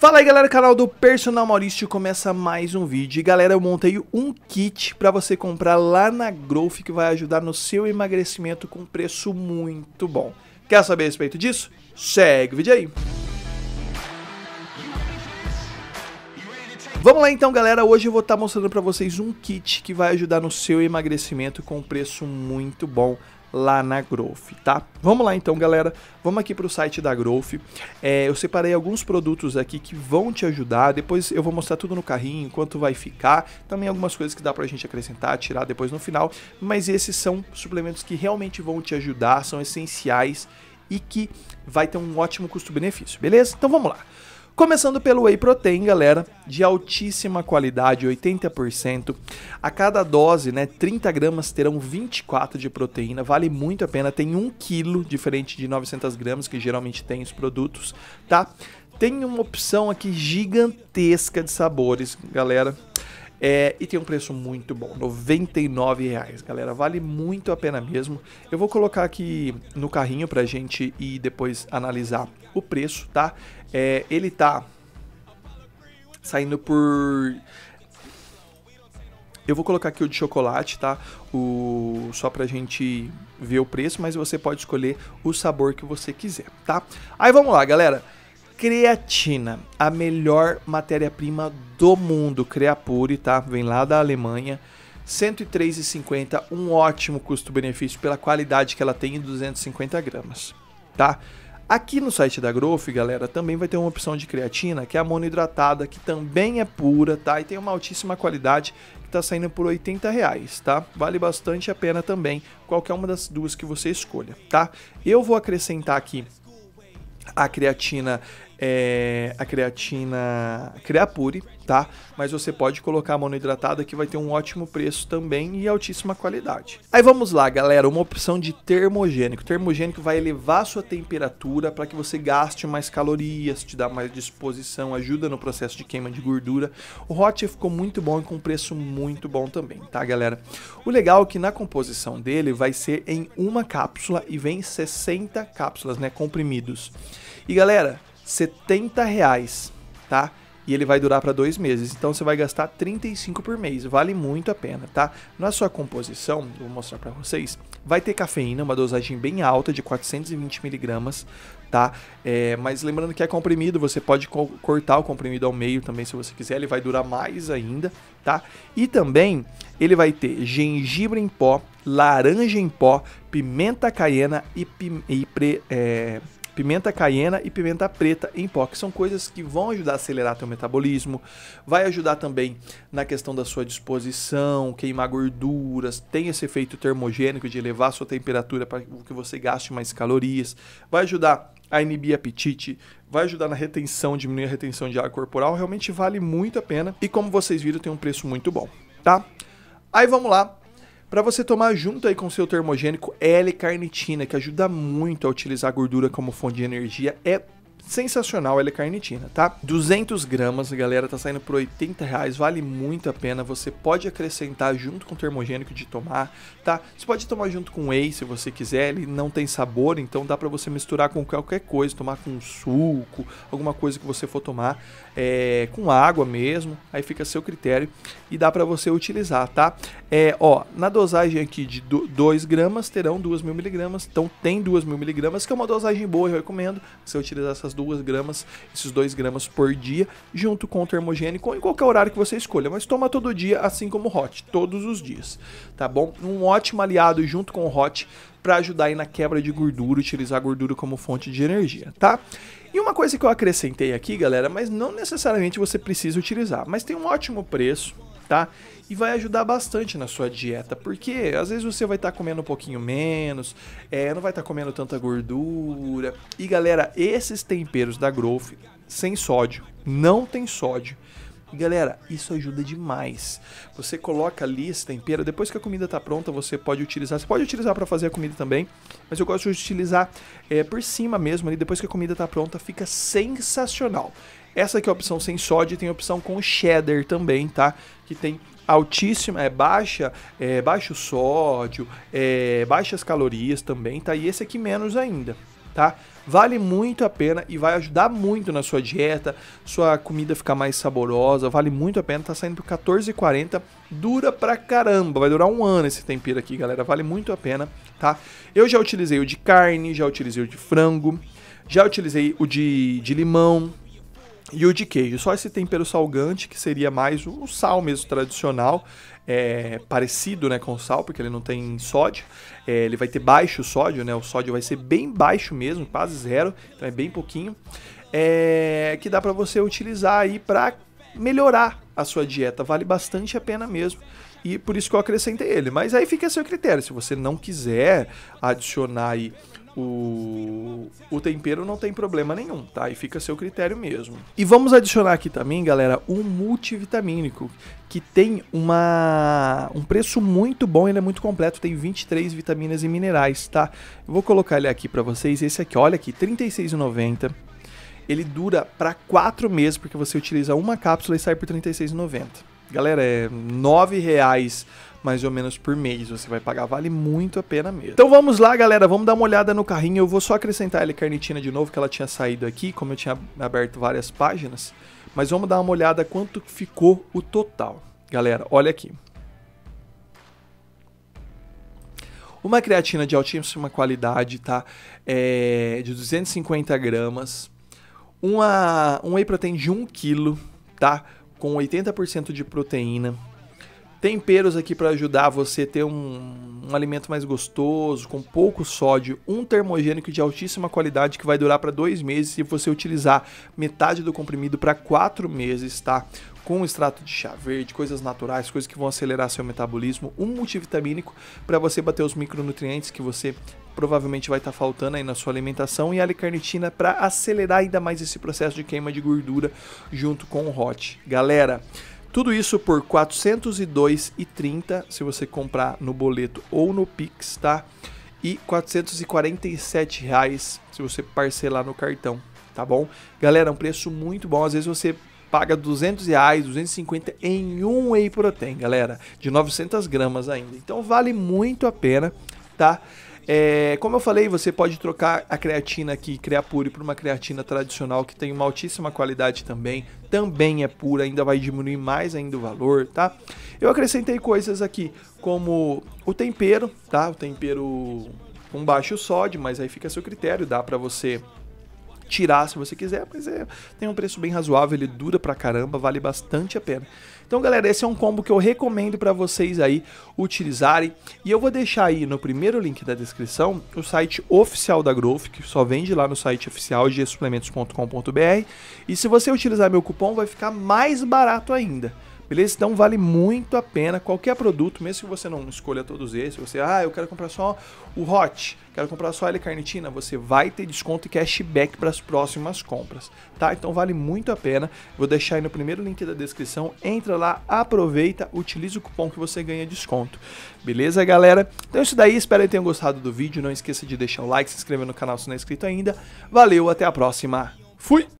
Fala aí galera, canal do Personal Maurício começa mais um vídeo. E galera, eu montei um kit para você comprar lá na Growth que vai ajudar no seu emagrecimento com preço muito bom. Quer saber a respeito disso? Segue o vídeo aí. Vamos lá então, galera. Hoje eu vou estar tá mostrando para vocês um kit que vai ajudar no seu emagrecimento com um preço muito bom lá na Growth, tá? Vamos lá então, galera. Vamos aqui para o site da Growth. É, eu separei alguns produtos aqui que vão te ajudar. Depois eu vou mostrar tudo no carrinho, quanto vai ficar. Também algumas coisas que dá para a gente acrescentar, tirar depois no final. Mas esses são suplementos que realmente vão te ajudar, são essenciais e que vai ter um ótimo custo-benefício, beleza? Então vamos lá. Começando pelo whey protein, galera, de altíssima qualidade, 80%. A cada dose, né, 30 gramas terão 24 de proteína, vale muito a pena. Tem 1 quilo, diferente de 900 gramas, que geralmente tem os produtos, tá? Tem uma opção aqui gigantesca de sabores, galera. É, e tem um preço muito bom, R$ reais, galera. Vale muito a pena mesmo. Eu vou colocar aqui no carrinho pra gente e depois analisar o preço, tá? É, ele tá saindo por... Eu vou colocar aqui o de chocolate, tá? O... Só pra gente ver o preço, mas você pode escolher o sabor que você quiser, tá? Aí vamos lá, galera creatina, a melhor matéria-prima do mundo, Creapure, tá? Vem lá da Alemanha. 103,50, um ótimo custo-benefício pela qualidade que ela tem em 250 gramas, tá? Aqui no site da Growth, galera, também vai ter uma opção de creatina, que é a monohidratada, que também é pura, tá? E tem uma altíssima qualidade, que tá saindo por 80 reais, tá? Vale bastante a pena também, qualquer uma das duas que você escolha, tá? Eu vou acrescentar aqui a creatina é, a creatina Creapure, tá? Mas você pode colocar a monoidratada que vai ter um ótimo preço também e altíssima qualidade. Aí vamos lá, galera, uma opção de termogênico. termogênico vai elevar sua temperatura para que você gaste mais calorias, te dá mais disposição, ajuda no processo de queima de gordura. O Hot ficou muito bom e com preço muito bom também, tá, galera? O legal é que na composição dele vai ser em uma cápsula e vem 60 cápsulas, né, comprimidos. E galera, 70 reais, tá? E ele vai durar para dois meses, então você vai gastar 35 por mês, vale muito a pena, tá? Na sua composição, vou mostrar para vocês, vai ter cafeína, uma dosagem bem alta de 420 miligramas, tá? É, mas lembrando que é comprimido, você pode co cortar o comprimido ao meio também se você quiser, ele vai durar mais ainda, tá? E também ele vai ter gengibre em pó, laranja em pó, pimenta caiena e, pim e pre, é, pimenta caiena e pimenta preta em pó, que são coisas que vão ajudar a acelerar teu metabolismo, vai ajudar também na questão da sua disposição, queimar gorduras, tem esse efeito termogênico de elevar a sua temperatura para que você gaste mais calorias, vai ajudar a inibir apetite, vai ajudar na retenção, diminuir a retenção de água corporal, realmente vale muito a pena e como vocês viram tem um preço muito bom, tá? Aí vamos lá, para você tomar junto aí com seu termogênico L-carnitina, que ajuda muito a utilizar a gordura como fonte de energia, é sensacional a é carnitina tá? 200 gramas, galera, tá saindo por 80 reais, vale muito a pena. Você pode acrescentar junto com o termogênico de tomar, tá? Você pode tomar junto com whey se você quiser, ele não tem sabor, então dá para você misturar com qualquer coisa, tomar com suco, alguma coisa que você for tomar, é, com água mesmo, aí fica a seu critério e dá para você utilizar, tá? É, ó, na dosagem aqui de 2 gramas terão 2 mil miligramas, então tem 2 mil miligramas, que é uma dosagem boa, eu recomendo você utilizar essa essas duas gramas, esses dois gramas por dia, junto com o termogênico ou em qualquer horário que você escolha, mas toma todo dia, assim como o hot, todos os dias, tá bom? Um ótimo aliado junto com o hot para ajudar aí na quebra de gordura, utilizar a gordura como fonte de energia, tá? E uma coisa que eu acrescentei aqui, galera, mas não necessariamente você precisa utilizar, mas tem um ótimo preço tá? E vai ajudar bastante na sua dieta, porque às vezes você vai estar tá comendo um pouquinho menos, é, não vai estar tá comendo tanta gordura. E galera, esses temperos da Growth sem sódio, não tem sódio. E galera, isso ajuda demais. Você coloca ali esse tempero, depois que a comida está pronta, você pode utilizar. Você pode utilizar para fazer a comida também, mas eu gosto de utilizar é, por cima mesmo ali, depois que a comida está pronta, fica sensacional. Essa aqui é a opção sem sódio e tem a opção com cheddar também, tá? Que tem altíssima, é baixa, é, baixo sódio, é, baixas calorias também, tá? E esse aqui menos ainda tá? Vale muito a pena e vai ajudar muito na sua dieta, sua comida ficar mais saborosa, vale muito a pena, tá saindo por 14,40, dura pra caramba, vai durar um ano esse tempero aqui, galera, vale muito a pena, tá? Eu já utilizei o de carne, já utilizei o de frango, já utilizei o de, de limão, e o de queijo. Só esse tempero salgante, que seria mais o sal mesmo tradicional, é, parecido né, com sal, porque ele não tem sódio. É, ele vai ter baixo sódio, né? O sódio vai ser bem baixo mesmo, quase zero, então é bem pouquinho. É, que dá para você utilizar aí para melhorar a sua dieta. Vale bastante a pena mesmo. E por isso que eu acrescentei ele. Mas aí fica a seu critério. Se você não quiser adicionar aí o, o tempero não tem problema nenhum, tá? E fica a seu critério mesmo. E vamos adicionar aqui também, galera, um multivitamínico que tem uma um preço muito bom, ele é muito completo, tem 23 vitaminas e minerais, tá? Eu vou colocar ele aqui para vocês, esse aqui, olha aqui, R$36,90. Ele dura para 4 meses, porque você utiliza uma cápsula e sai por R$ 36,90. Galera, é R$ 9,00 mais ou menos por mês você vai pagar, vale muito a pena mesmo. Então vamos lá, galera, vamos dar uma olhada no carrinho. Eu vou só acrescentar a L-carnitina de novo, que ela tinha saído aqui, como eu tinha aberto várias páginas. Mas vamos dar uma olhada quanto ficou o total. Galera, olha aqui. Uma creatina de altíssima qualidade, tá? É de 250 gramas. Uma, um whey protein de 1 kg, tá? Com 80% de proteína. Temperos aqui para ajudar você a ter um, um, alimento mais gostoso, com pouco sódio. Um termogênico de altíssima qualidade que vai durar para dois meses se você utilizar metade do comprimido para quatro meses, tá? Com extrato de chá verde, coisas naturais, coisas que vão acelerar seu metabolismo. Um multivitamínico para você bater os micronutrientes que você provavelmente vai estar tá faltando aí na sua alimentação e a L-carnitina para acelerar ainda mais esse processo de queima de gordura junto com o hot. Galera, tudo isso por R$ 402,30 se você comprar no boleto ou no Pix, tá? E R$ 447 reais se você parcelar no cartão, tá bom? Galera, é um preço muito bom. Às vezes você paga 200 reais, 250 em um whey protein, galera, de 900 gramas ainda. Então vale muito a pena, tá? É, como eu falei, você pode trocar a creatina aqui, criar por uma creatina tradicional que tem uma altíssima qualidade também. Também é pura, ainda vai diminuir mais ainda o valor, tá? Eu acrescentei coisas aqui, como o tempero, tá? O tempero com baixo sódio, mas aí fica a seu critério, dá para você tirar se você quiser, mas é, tem um preço bem razoável, ele dura pra caramba, vale bastante a pena. Então, galera, esse é um combo que eu recomendo para vocês aí utilizarem. E eu vou deixar aí no primeiro link da descrição o site oficial da Growth, que só vende lá no site oficial gsuplementos.com.br. E se você utilizar meu cupom, vai ficar mais barato ainda. Beleza? Então vale muito a pena qualquer produto, mesmo que você não escolha todos esses. Você, ah, eu quero comprar só o Hot, quero comprar só a L-carnitina, você vai ter desconto e cashback para as próximas compras, tá? Então vale muito a pena. Vou deixar aí no primeiro link da descrição. Entra lá, aproveita, utiliza o cupom que você ganha desconto. Beleza, galera? Então é isso daí, espero que tenham gostado do vídeo. Não esqueça de deixar o like, se inscrever no canal se não é inscrito ainda. Valeu, até a próxima. Fui!